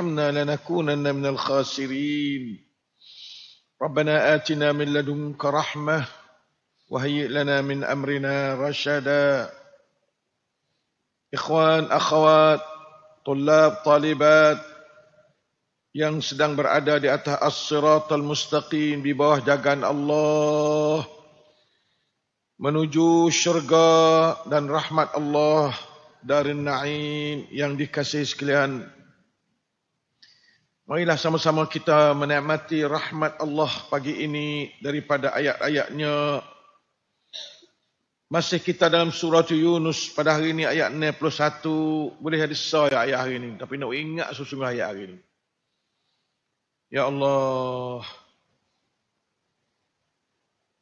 ارحمنا لنكونن من الخاسرين ربنا اتنا من لدنك رحمه وهيئ لنا من امرنا رشدا اخوان اخوات طلاب طالبات yang sedang berada di atas as-siratal mustaqim di bawah jagaan Allah menuju syurga dan rahmat Allah dari na'im yang dikasih sekalian Marilah sama-sama kita menikmati rahmat Allah pagi ini daripada ayat-ayatnya. Masih kita dalam surah Yunus pada hari ini ayat 91. Boleh jadi saya ayat hari ini. Tapi nak ingat sesungguh ayat hari ini. Ya Allah.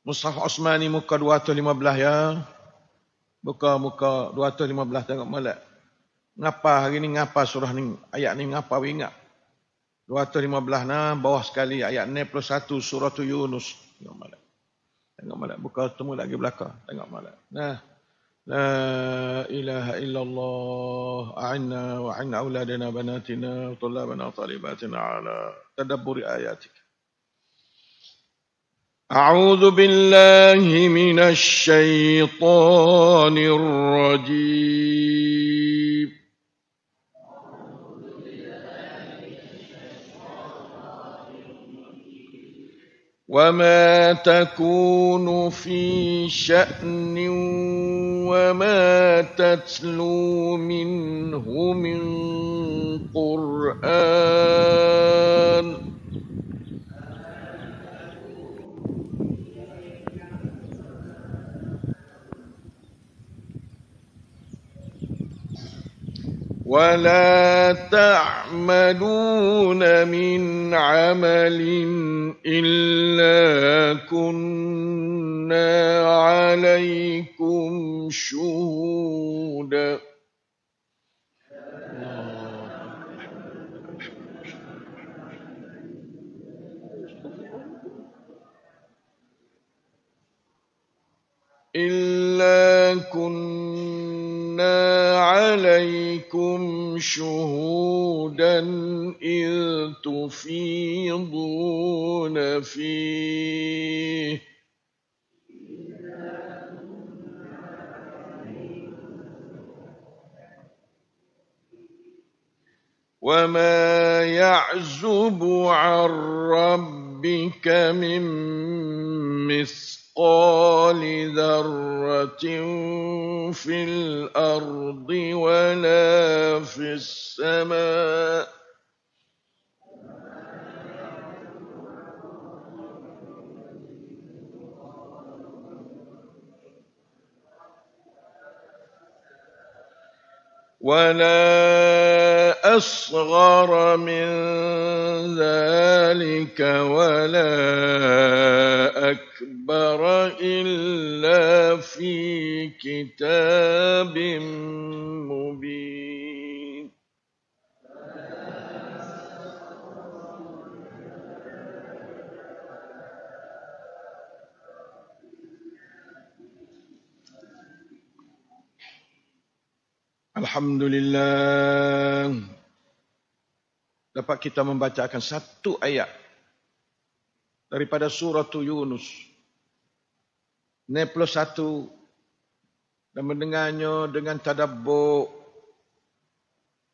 Mustaf Osmani muka 215 ya. Buka muka 215 tengok malak. Ngapa hari ini, ngapa surah ini, ayat ini, ngapa ingat. 215 na bawah sekali ayat 61 surah Yunus. Tengok malam. Tengok malak, buka temu lagi belakang. Tengok malak. Nah. La ilaha illallah a'inna wa a'inna auladina banatina wa tullabana talibatina ala tadabburi ayatik. أعوذ بالله من الشيطان الرجيم وما تكون في شأن وما تتلو منه من قرآن ولا تعملون من عمل إلا كنا عليكم شهودا إلا كنا كنا عليكم شهودا إذ تفيضون فيه وما يعزب عن ربك من مثل مثقال ذرة في الأرض ولا في السماء ولا أصغر من ذلك ولا أكبر كتاب مبين الحمد لله dapat kita membacakan satu ayat daripada surah Yunus dan mendengarnya dengan tadabbur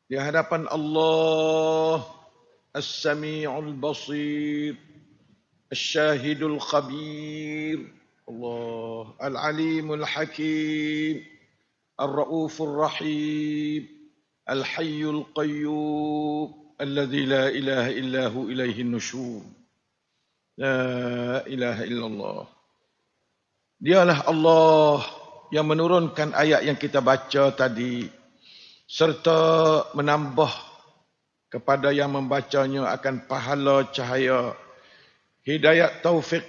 di hadapan Allah As-Sami'ul Basir As-Syahidul Khabir Allah Al-Alimul Hakim Al-Ra'ufur Rahim Al-Hayyul Qayyub al-Ladhi la ilaha illahu ilaihi nushur La ilaha illallah Dialah Allah yang menurunkan ayat yang kita baca tadi serta menambah kepada yang membacanya akan pahala cahaya hidayat taufik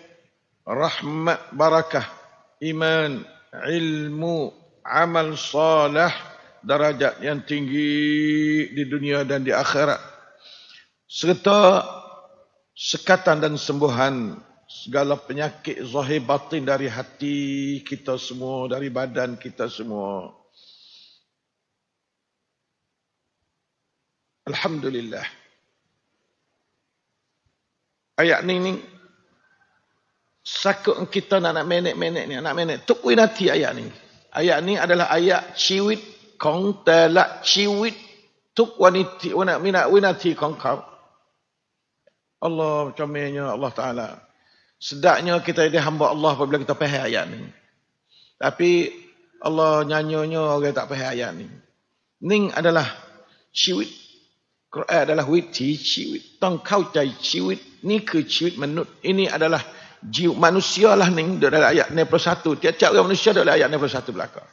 rahmat barakah iman ilmu amal salah darajat yang tinggi di dunia dan di akhirat serta sekatan dan sembuhan segala penyakit zahir batin dari hati kita semua, dari badan kita semua. Alhamdulillah. Ayat ni ni sakut kita nak nak menek-menek ni, nak menek. Tukui nanti ayat ni. Ayat ni adalah ayat ciwit kong telak ciwit tuk wanita wanak minat wanati kong kau. Allah macamnya Allah Ta'ala. Sedaknya kita jadi hamba Allah apabila kita faham ayat ni. Tapi Allah nyanyonyo orang tak faham ayat ni. Ning adalah ciwit. Quran adalah witi ciwit. Tong kau cai ciwit. Ni ke ciwit menut. Ini adalah jiw manusia lah ning dalam ayat 91. Tiap-tiap orang manusia dalam ayat 91 belaka.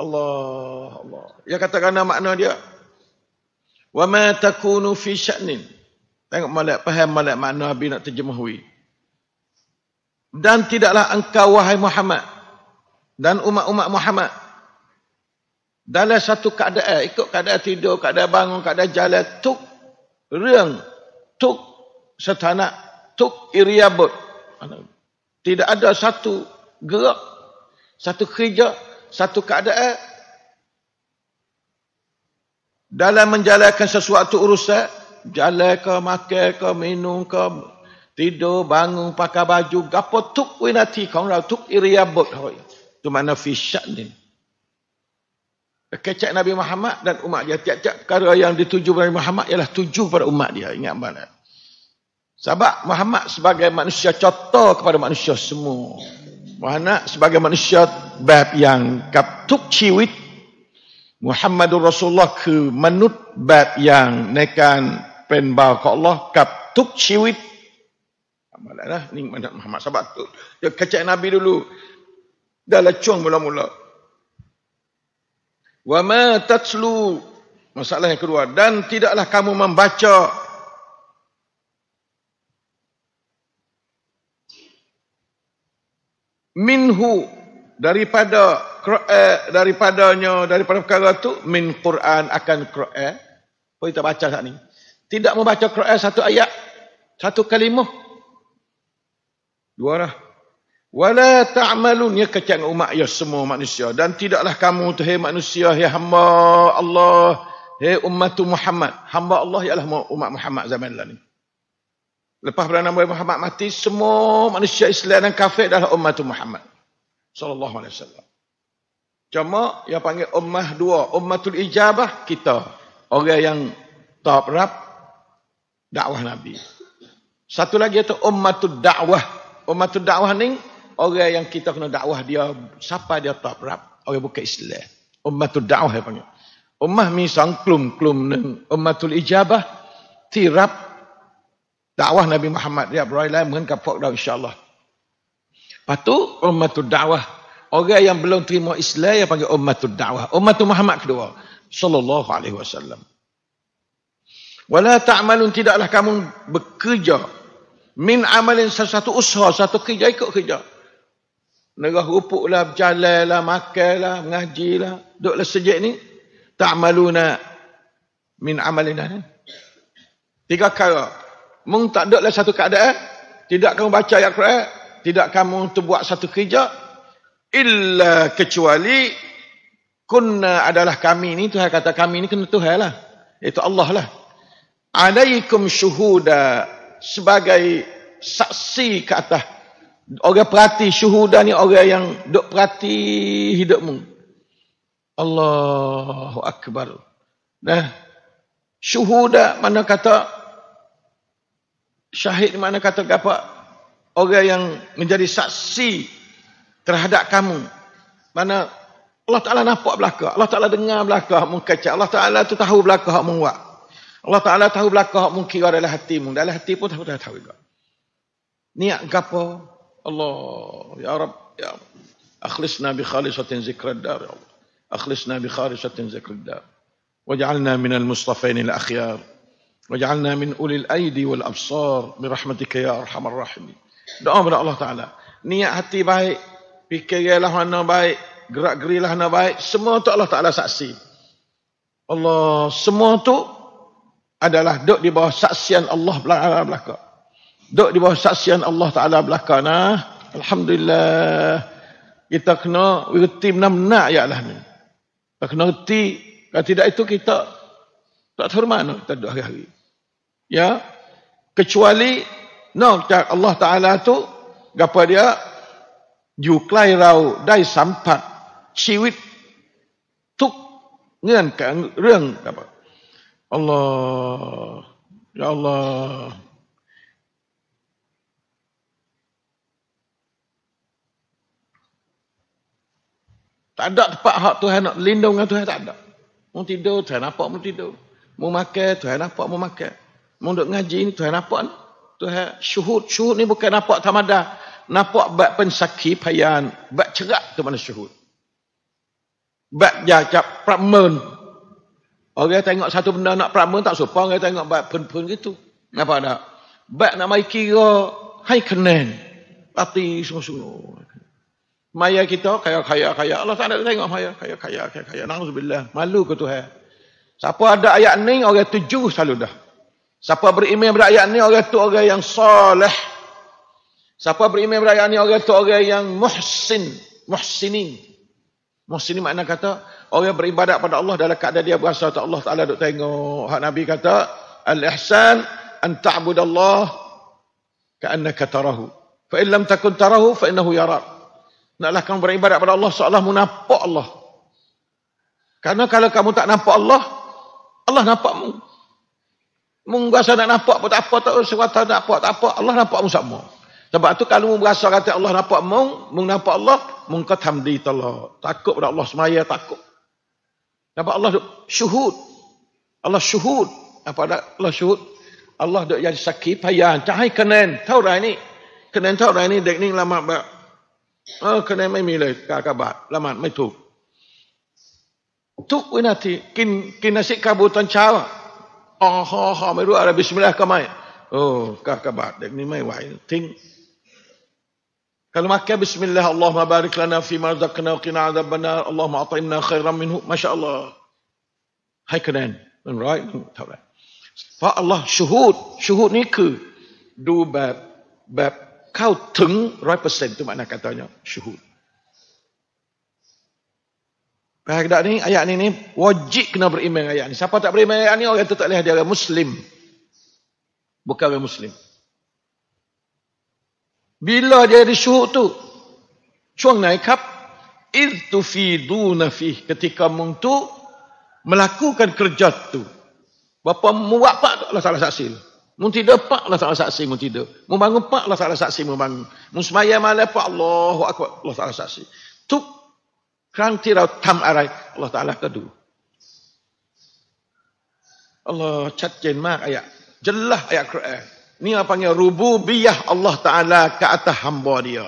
Allah Allah. Ya katakan makna dia. Wa ma takunu fi sya'nin. Tengok malak paham malak makna Nabi nak terjemahui dan tidaklah engkau wahai Muhammad dan umat-umat Muhammad dalam satu keadaan ikut keadaan tidur, keadaan bangun, keadaan jalan tuk reng tuk setanak tuk iriabut tidak ada satu gerak satu kerja satu keadaan dalam menjalankan sesuatu urusan jalan ke, makan minum ke Tidur, bangun, pakai baju. Gapa tuk winati kong rau. Tuk iria bot hoi. Itu makna fisyak ni. Kecak Nabi Muhammad dan umat dia. Tiap-tiap perkara yang dituju Nabi Muhammad ialah tuju kepada umat dia. Ingat mana? Sebab Muhammad sebagai manusia contoh kepada manusia semua. Muhammad sebagai manusia bab yang kaptuk ciwit. Muhammadur Rasulullah ke manut bab yang nekan penbau ke Allah kaptuk ciwit. Amalan lah. mana Muhammad sahabat tu. Dia kecek Nabi dulu. Dah lecong mula-mula. Wa ma tatslu. Masalah yang kedua. Dan tidaklah kamu membaca. Minhu. Daripada daripadanya, daripada perkara tu min Quran akan Quran. Apa kita baca saat ni? Tidak membaca Quran satu ayat, satu kalimah Dua lah. Wala ta'malun ya kecang umat ya semua manusia. Dan tidaklah kamu tu hei manusia, hei hamba Allah, hei umat Muhammad. Hamba Allah ialah umat Muhammad zaman lah ni. Lepas Perdana Nabi Muhammad mati, semua manusia Islam dan kafir adalah umat Muhammad. Sallallahu alaihi wasallam. Cuma yang panggil ummah dua. Ummatul ijabah kita. Orang yang tak rap dakwah Nabi. Satu lagi itu ummatul da'wah umat dakwah ni orang yang kita kena dakwah dia siapa dia tak rap orang bukan Islam umat dakwah apa panggil umat mi sang klum klum nang umatul ijabah tirap dakwah Nabi Muhammad dia berai lain mungkin kapok dah insyaallah patu umat dakwah orang yang belum terima Islam yang panggil umat dakwah umat Muhammad kedua sallallahu alaihi wasallam tak ta'malun tidaklah kamu bekerja min amalin satu usaha, satu kerja, ikut kerja. Nerah rupuk lah, berjalan lah, makan lah, mengaji lah. Duduklah sejak ni. Ta'amaluna min amalin dah. Tiga kara. Mung tak duduklah satu keadaan. Tidak kamu baca ayat Quran. Tidak kamu terbuat satu kerja. Illa kecuali kunna adalah kami ni. Tuhan kata kami ni kena Tuhan lah. Itu Allah lah. Alaikum syuhuda sebagai saksi ke atas. Orang perhati, syuhudah ni orang yang duk perhati hidupmu. Allahu Akbar. Nah, syuhudah mana kata, syahid mana kata apa? Orang yang menjadi saksi terhadap kamu. Mana Allah Ta'ala nampak belakang. Allah Ta'ala dengar belakang. Mungkin Allah Ta'ala tu tahu belakang. Mungkin Allah Ta'ala tahu belakang mungkin kau dalam hatimu. Dalam hati pun tahu, tahu juga. Niat ke apa? Allah, Ya Rab, Ya Rab. Akhlisna bi khalisatin zikrad dar, Ya Allah. Akhlisna bi khalisatin zikrad dar. Waj'alna minal mustafain al-akhyar. Waj'alna min ulil aidi wal absar. Birahmatika ya arhamar rahimin. Doa kepada Allah Ta'ala. Niat hati baik. Fikirlah mana baik. Gerak gerilah mana baik. Semua tu Allah Ta'ala saksi. Allah, semua tu adalah duduk di bawah saksian Allah Taala belaka. Duduk di bawah saksian Allah Taala belaka nah. Alhamdulillah. Kita kena reti mana-mana ya Allah ni. Kita kena reti. Kalau tidak itu kita tak terhormat no, kita duduk hari-hari. Ya. Kecuali no, Allah Ta'ala tu apa dia juklai rau dai sampat ciwit tuk ngan ka reng apa Allah. Ya Allah. Tak ada tempat hak Tuhan nak lindung dengan Tuhan tak ada. Mau tidur, Tuhan nampak mau tidur. Mau makan, Tuhan nampak mau makan. Mau duduk ngaji ni, Tuhan nampak Tuhan syuhud. Syuhud ni bukan nampak tamada. Nampak buat pensaki, payan. Buat cerak tu mana syuhud. Buat jajab, pramen. Orang tengok satu benda nak peramun tak sopan orang tengok baik pun-pun gitu. Kenapa tak? Baik nak mai kira hai kenen. Pati susu-susu, Maya kita kaya-kaya-kaya. Allah tak nak tengok maya. Kaya-kaya-kaya-kaya. Nangzubillah. Malu ke Tuhan. Siapa ada ayat ni orang tuju selalu dah. Siapa beriman pada ayat ni orang tu orang yang soleh. Siapa beriman pada ayat ni orang tu orang yang muhsin. Muhsinin. Muhsin ni makna kata orang yang beribadat pada Allah dalam keadaan dia berasa tak Allah Taala duk tengok. Hak Nabi kata al-ihsan an ta'budallah ka'annaka tarahu. Fa in lam takun tarahu fa innahu yara. Naklah kamu beribadat pada Allah seolah mu nampak Allah. Karena kalau kamu tak nampak Allah, Allah nampak mu. Mu rasa nak nampak pun tak apa, tak serata nak nampak tak apa, Allah nampak mu sama. Sebab tu kalau mu berasa kata Allah nampak mu, mu nampak Allah, mengkatham hamdi Allah. Takut pada Allah semaya, takut. Nampak Allah duk syuhud. Allah syuhud. Apa ada Allah syuhud? Allah duk jadi saki payah. Cahai kenen. Tahu rai ni. Kenen tahu rai ni. Dek ni lama bak. Oh, kenen mai milih. Kakak Lama mai tu. Tuk pun nanti. Kin, kin nasi kabutan cawa. Oh, ha, ha. Mai ruah. Bismillah kamai. Oh, kakak bak. Dek ni mai wai. Ting. Kalau makan bismillah Allahumma barik lana fi ma razaqtana wa qina adzabana Allahumma atina khairan minhu masyaallah. Hai kanan. And right. Tak right. Fa Allah syuhud. Syuhud ni ke du bab bab kau teng 100% tu makna katanya syuhud. Pada ni ayat ni ni wajib kena beriman ayat ni. Siapa tak beriman ayat ni orang tu tak boleh dia orang muslim. Bukan orang muslim. Bila dia ada syuhud tu? Cuang naik kap. Ith tufidu nafih. Ketika mung tu, melakukan kerja tu. Bapa muak pak tu lah salah saksi. Mung tidak pak lah salah saksi. Mung tidak. Mung bangun pak lah salah saksi. Mung bangun. Mung semaya malah pak Allah. Allah salah saksi. Tu, kerang tirau tam arai. Allah Ta'ala kedu. Allah cat jen mak ayat. Jelah ayat Quran. Ini yang panggil rububiyah Allah Ta'ala ke atas hamba dia.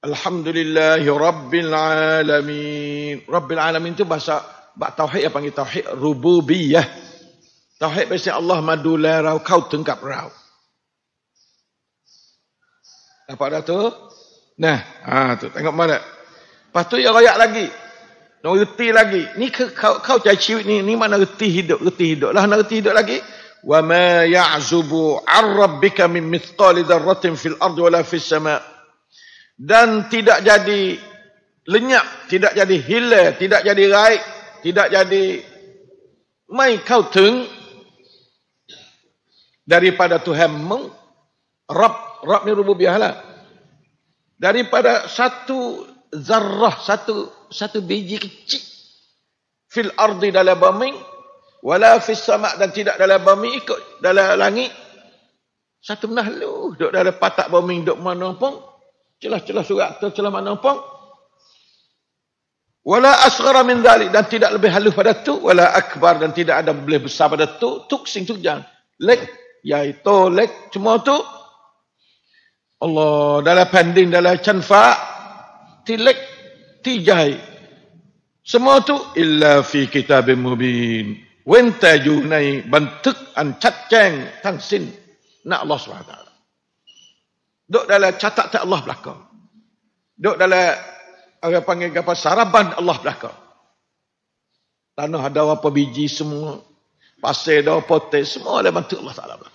Alhamdulillah, Rabbil Alamin. itu bahasa bak tauhid yang panggil tauhid rububiyah. Tauhid biasanya Allah madu rau kau tengkap rau. Dapat dah tu? Nah, ha, tu tengok mana. Lepas tu yang rakyat lagi. Nak reti lagi. Ni ke, kau, kau cari ciwit ni, ni mana reti hidup, reti hidup. Lah nak reti hidup lagi. وما يعزب عن ربك من مثقال ذرة في الأرض ولا في السماء dan tidak jadi lenyap, tidak jadi hilir, tidak jadi raik, tidak jadi mai kau teng daripada Tuhanmu Rabb Rabb ni rububiyah lah daripada satu zarrah satu satu biji kecil fil ardi dalam bumi wala fis sama dan tidak dalam bumi ikut dalam langit satu makhluk duk dalam patak bumi duk mana pun celah-celah surat tu celah mana pun wala asghara min dalik dan tidak lebih halus pada tu wala akbar dan tidak ada lebih besar pada tu tuk sing tuk jang lek yaitu lek cuma tu Allah dalam pending dalam canfa tilek tijai semua tu illa fi kitabim mubin ว้นแต่อยู่ในบันทึกอันชัดแจ้งทั้งสิ้นนะอัลลอฮฺสุบฮานะฮฺดูได้ละชัตตะอัลลอฮฺบลักก์ดูได้ละอะไรพังงาสารบันอัลลอฮฺบลักก์ตานุฮัดาวะปะบิจีสมุปัสเซดาวะปะเตสมุอะไรบันทึกอัลลอฮฺสารบัน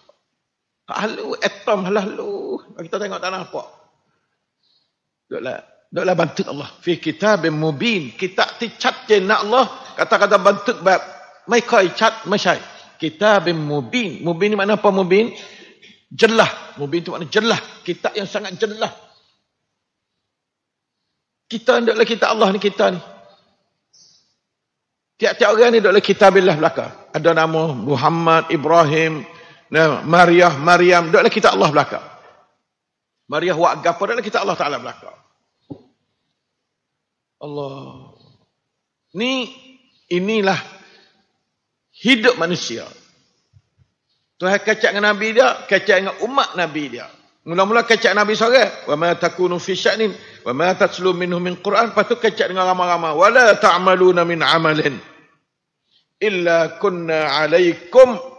ฮัลลูเอตอมฮัลลูไปตั้งก็ตานะฮ์ปะดูละดูละบันทึกอัลลอฮฺฟีคิตาบิมูบีนคิตาที่ชัดเจนนะอัลลอฮฺกระทำกระทำบันทึกแบบไม่ค่อยชัดไม่ใช่กิตาบิมูบินมูบินนี่หมายถึงอะไรมูบินจัลลัมูบินที่หมายถึงจัลลักิตาอย่างสังจัลลัคิตาเด็กละคิตาอัลลอฮ์นี่คิตานี่ Tiap-tiap orang ni duduk dalam kitab Allah Ada nama Muhammad, Ibrahim, Maria, Maryam. Duduk dalam Allah belakang. Maria wa agapa duduk Allah Ta'ala belakang. Allah. Ni, inilah hidup manusia. Tuhan kacak dengan Nabi dia, kacak dengan umat Nabi dia. Mula-mula kacak Nabi seorang. Wa ma takunu fi sya'nin wa ma tatlu minhu min Qur'an, patu kacak dengan ramai-ramai. Wala ta'maluna min amalin illa kunna alaikum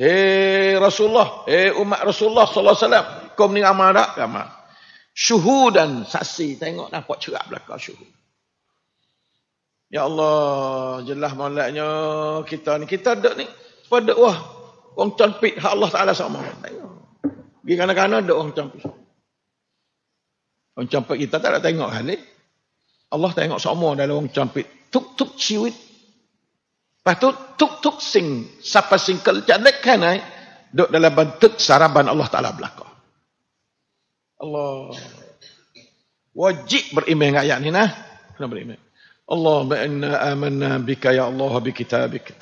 Eh Rasulullah, eh umat Rasulullah sallallahu alaihi wasallam, kom ni ramai dak? Ramai. Syuhudan saksi tengok nampak cerak belaka syuhud. Ya Allah, jelah malaknya kita ni. Kita duduk ni, pada wah, orang campit. Hak Allah Ta'ala sama. Pergi kanan-kanan, duduk orang campit. Orang campit kita tak nak tengok hal kan ni. Allah tengok sama dalam orang campit. Tuk-tuk ciwit. Lepas tu, tuk-tuk sing. Siapa singkel cantik kan ni. Eh? Duduk dalam bentuk saraban Allah Ta'ala belakang. Allah. Wajib beriman dengan ayat ni nah. Kena beriman. Allah, inna amanna bika ya Allah bi kitabik.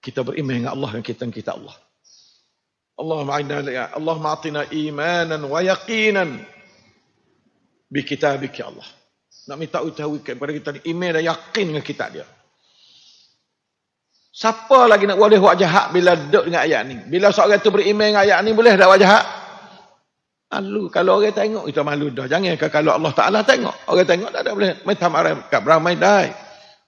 Kita beriman dengan Allah dan kita kita Allah. Allah inna ya Allahumma atina imanan wa yaqinan bi kitabik ya Allah. Nak minta utahui kepada kita iman dan yakin dengan kitab dia. Siapa lagi nak boleh buat jahat bila duduk dengan ayat ni? Bila seorang itu beriman dengan ayat ni boleh dah buat jahat? Malu. Kalau orang tengok, kita malu dah. Jangan ke kalau Allah Ta'ala tengok. Orang tengok tak ada boleh. Minta marah kat beramai dai.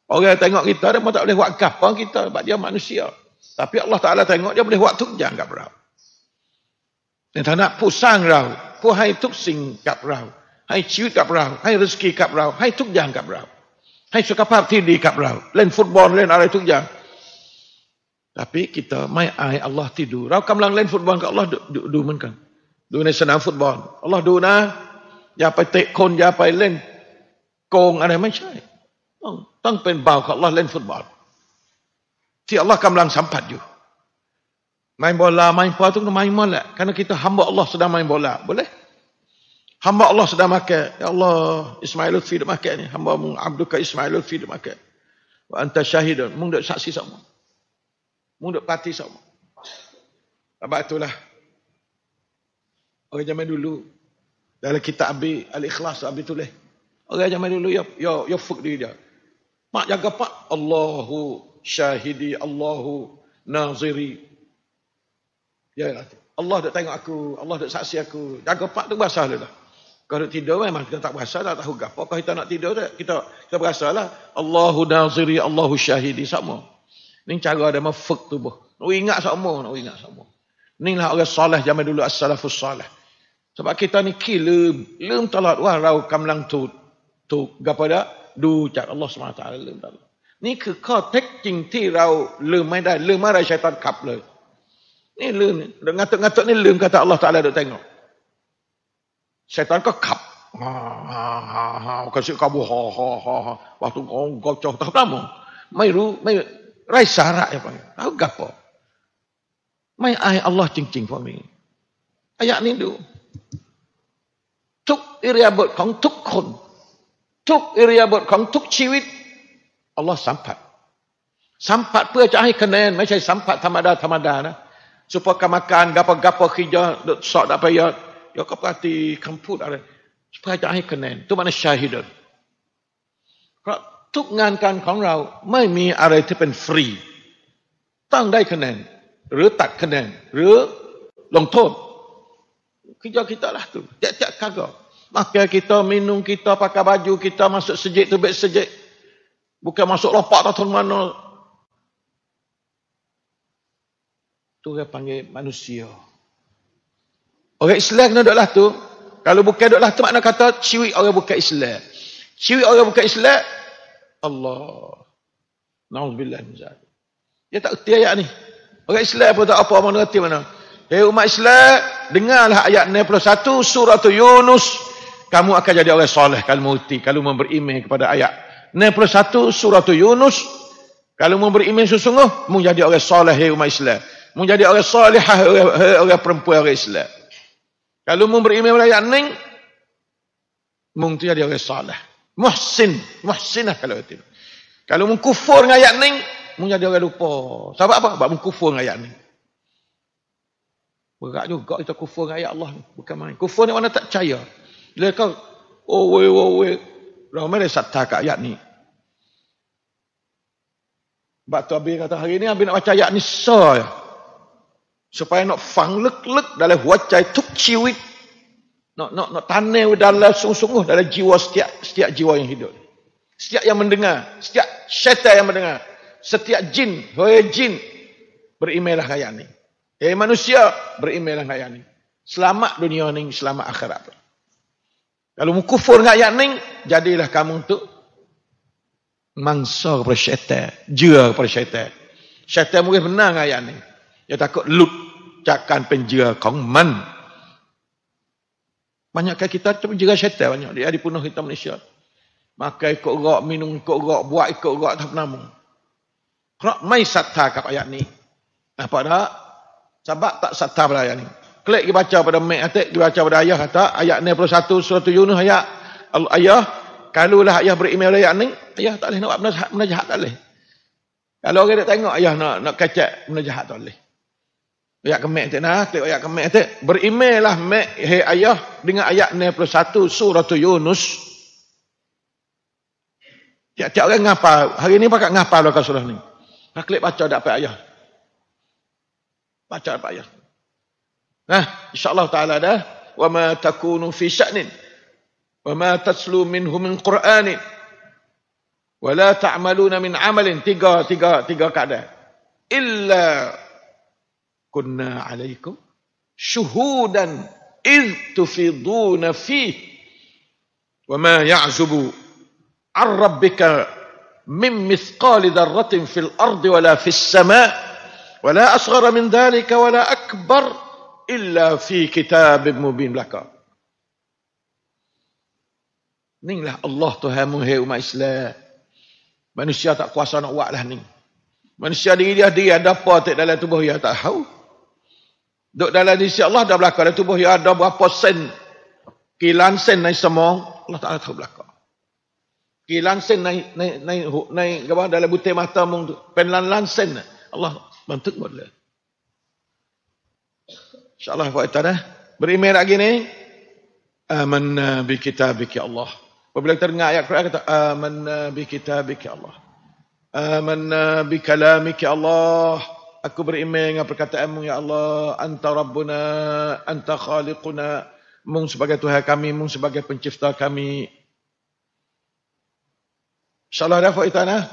Orang tengok kita, dia pun tak boleh buat kapal kita. Sebab dia manusia. Tapi Allah Ta'ala tengok, dia boleh buat tunjang kat beramai. Dia tak nak pusang rau. Pu hai tuk sing kap rau. Hai ciut kap rau. Hai rezeki kap rau. Hai tuk jang kap rau. Hai suka pap tidi kap rau. Lain football, lain arai tuk jang. Tapi kita, mai ai Allah tidur. Rau kam lang lain football ke Allah du, du, du, du menkan. ดูในสนามฟุตบอลเราดูนะอย่าไปเตะคนอย่าไปเล่นโกงอะไรไม่ใช่ต้องต้องเป็นบ่าวของเราเล่นฟุตบอลที่ Allah กำลังสัมผัสอยู่ main bola main bola ทุกคน main bola karena kita hamba Allah sedang main bola boleh hamba Allah sedang makan ya Allah Ismail Lutfi dia makan ni hamba mu Abdulka Ismail Lutfi dia makan wa anta syahidun mung dak saksi sama mung dak pati sama sebab itulah Orang zaman dulu. Dalam kitab Abi Al-Ikhlas Abi tulis. Orang zaman dulu ya ya ya fuk diri dia. Mak jaga pak. Allahu syahidi Allahu naziri. Ya, ya, ya. Allah. Allah dah tengok aku, Allah dah saksi aku. Jaga pak tu basah dah. Kalau tidur memang kita tak berasa dah, tak tahu gapo. Kalau kita nak tidur dah, kita kita berasalah. Allahu naziri, Allahu syahidi sama. Ini cara ada mafuk boh. Nak ingat sama, nak ingat sama. Inilah orang soleh zaman dulu as-salafus soleh. สบายใจตอนนี้ขี้ลืมลืมตลอดว่าเรากำลังถูกถูกกับอะไรดูจากอัลลอฮ์สมาธิลืมตลอดนี่คือข้อเท็จจริงที่เราลืมไม่ได้ลืมอะไรใช่ตอนขับเลย นี่ลืมเงาตัวเงาตันี่ลืมคาถาอัลลอฮ์ตาลาดูแตงโมใช้ตอนก็ขับฮ่าฮ่าฮ่าก็ชือกบูฮ่าฮ่าฮ่าว่าตุกองก็จบตั้งแต่โมไม่รู้ไม่ไร้สาระอะไรเอากะบปอไม่อายอัลลอฮ์จริงๆพวกนี้อายะนี้ดูทุกอิริยาบถของทุกคน ทุกอิริยาบถของทุกชีวิตอัลลอฮ์สัมผัสสัมผัสเพื่อจะให้คะแนนไม่ใช่สัมผัสธรรมดาธรรมดานะสุภกรรมการกับกับขี้ยดสอดอะไรยายกปฏิคำพูดอะไรเพื่อจะให้คะแนนทุกมันชาฮิดนเพราะทุกงานการของเราไม่มีอะไรที่เป็นฟรีต้องได้คะแนน หรือตัดคะแนนหรือลงโทษ Kerja kita lah tu. Tiap-tiap kagak. Makan kita, minum kita, pakai baju kita, masuk sejik tu, baik sejik. Bukan masuk lopak tu, tuan mana. Tu dia panggil manusia. Orang Islam kena duduklah tu. Kalau bukan duduklah tu, makna kata ciwi orang bukan Islam. Ciwi orang bukan Islam, Allah. Nauzubillah. Dia tak kerti ayat ni. Orang Islam pun tak apa, mana kerti mana. mana. Hei eh, umat Islam, dengarlah ayat 91 surah Yunus. Kamu akan jadi oleh soleh kalau muti, kalau memberi iman kepada ayat 91 surah Yunus. Kalau memberi iman sesungguh, mau jadi orang soleh hei umat Islam. Mau jadi orang soleh hei orang, orang perempuan orang Islam. Kalau memberi iman pada ayat ning, mau tu jadi orang soleh. Muhsin, muhsinah kalau itu. Kalau mau kufur dengan ayat ning, mau jadi orang lupa. Sebab apa? Sebab mau kufur dengan ayat ning. Berat juga kita kufur dengan ayat Allah ni. Bukan main. Kufur ni mana tak percaya. Bila kau, oh weh, oh weh. Ramai dia satah kat ayat ni. Sebab tu Abi kata hari ni Abi nak baca ayat ni sah. Supaya nak fang lek-lek dalam wajah tuk ciwit. Nak, nak, nak tanam dalam sungguh-sungguh dalam jiwa setiap setiap jiwa yang hidup. Setiap yang mendengar. Setiap syaitan yang mendengar. Setiap jin. Hoi jin. Berimailah ayat ni. Hei eh, manusia, beriman dengan ayat ini. Selamat dunia ini, selamat akhirat. Kalau kamu kufur dengan ayat ini, jadilah kamu untuk mangsa kepada syaitan. Jua kepada syaitan. Syaitan mungkin benar dengan ayat ini. Dia takut lut cakan penjara kong man. Banyak kali kita penjara syaitan banyak. Dia dipunuh kita Malaysia. Maka ikut rok, minum ikut rok, buat ikut rok, tak pernah mu. Kerak mai satta kat ayat ni. Nampak tak? Sebab tak satar pada ayat ni. Klik kita baca pada mak atik, dia baca pada ayah kata ayat 91 surah Yunus ayat Allah ayah kalau lah ayah beriman pada ayat ni, ayah tak boleh nak buat menajahat, jahat tak boleh. Kalau orang nak tengok ayah nak nak kacak menajahat tak boleh. Ayat kemek tak nak, tengok ayat kemek tak. Beriman lah mak, hei ayah dengan ayat 91 surah Yunus. Tiap-tiap orang ngapa, hari ni pakat ngapa lah surah ni. Nak klik baca dapat ayah. Baca ayat. Nah, insyaAllah ta'ala dah. وَمَا تَكُونُ فِي شَأْنٍ وَمَا تَسْلُوا مِنْهُ مِنْ قُرْآنٍ وَلَا تَعْمَلُونَ مِنْ عَمَلٍ Tiga, tiga, tiga keadaan. إِلَّا كُنَّا عَلَيْكُمْ شُهُودًا إِذْ تُفِضُونَ فِيهِ وَمَا يَعْزُبُ عَنْ رَبِّكَ من مثقال ذرة في الأرض ولا في السماء ولا أصغر من ذلك ولا أكبر إلا في كتاب مبين لك Inilah Allah Tuhan muhai umat Islam. Manusia tak kuasa nak buat lah ni. Manusia diri dia dia ada apa tak dalam tubuh dia tak tahu. Duk dalam diri Allah dah belakang dalam tubuh dia ada berapa sen. Kilan sen naik semua. Allah tak tahu belakang. Kilan sen naik, naik, naik, naik, naik, naik dalam butir mata mung tu. Penlan lan sen. Allah lah. Eh? Allah Allah. lagi kita kita kata Allah. Aku beriman dengan perkataanmu ya Allah, anta rabbuna, anta khaliquna, mung sebagai Tuhan kami, mung sebagai pencipta kami. Insyaallah dah fa itana.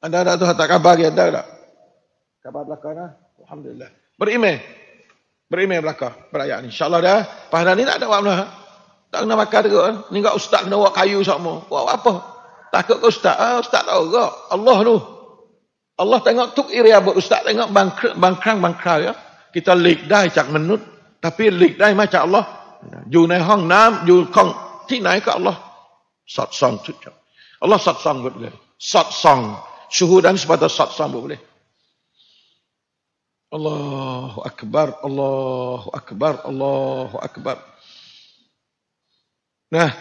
Anda ada eh? tu tak khabar ya, ada tak? Khabar belakang lah. Alhamdulillah. Berime, berime belakang. Berayak ni. InsyaAllah dah. Pahala ni tak ada buat mana. Tak kena makan tu kan. Ni kat ustaz kena buat kayu semua. Buat apa? Takut ke ustaz? Ah, ustaz tak orang. Allah tu. Allah tengok tu iria buat ustaz. Tengok bangkrang-bangkrang bangkr ya. Kita lik dai cak menut. Tapi lik dai macam Allah. Ju nai hong nam. Ju kong. Ti nai ke Allah. Sat song tu Allah sat song buat boleh. Sat song. Suhu dan sebatas sat song buat boleh. Allahu akbar, Allahu akbar, Allahu akbar. Nah.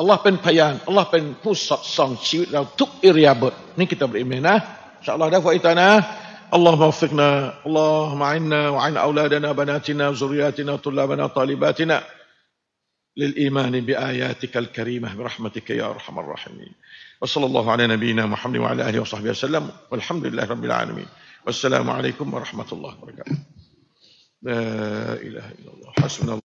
Allah เป็นพยาน Allah เป็นผู้สอดส่องชีวิตเราทุกอิริยาบถนี่คือตบริเมนนะ insyaallah ได้ฟังอีกนะ اللهم وفقنا اللهم عنا وعن اولادنا بناتنا ذرياتنا طلابنا طالباتنا للإيمان بآياتك الكريمة برحمتك يا أرحم الراحمين وصلى الله على نبينا محمد وعلى آله وصحبه وسلم والحمد لله رب العالمين والسلام عليكم ورحمة الله وبركاته لا إله إلا الله حسبنا الله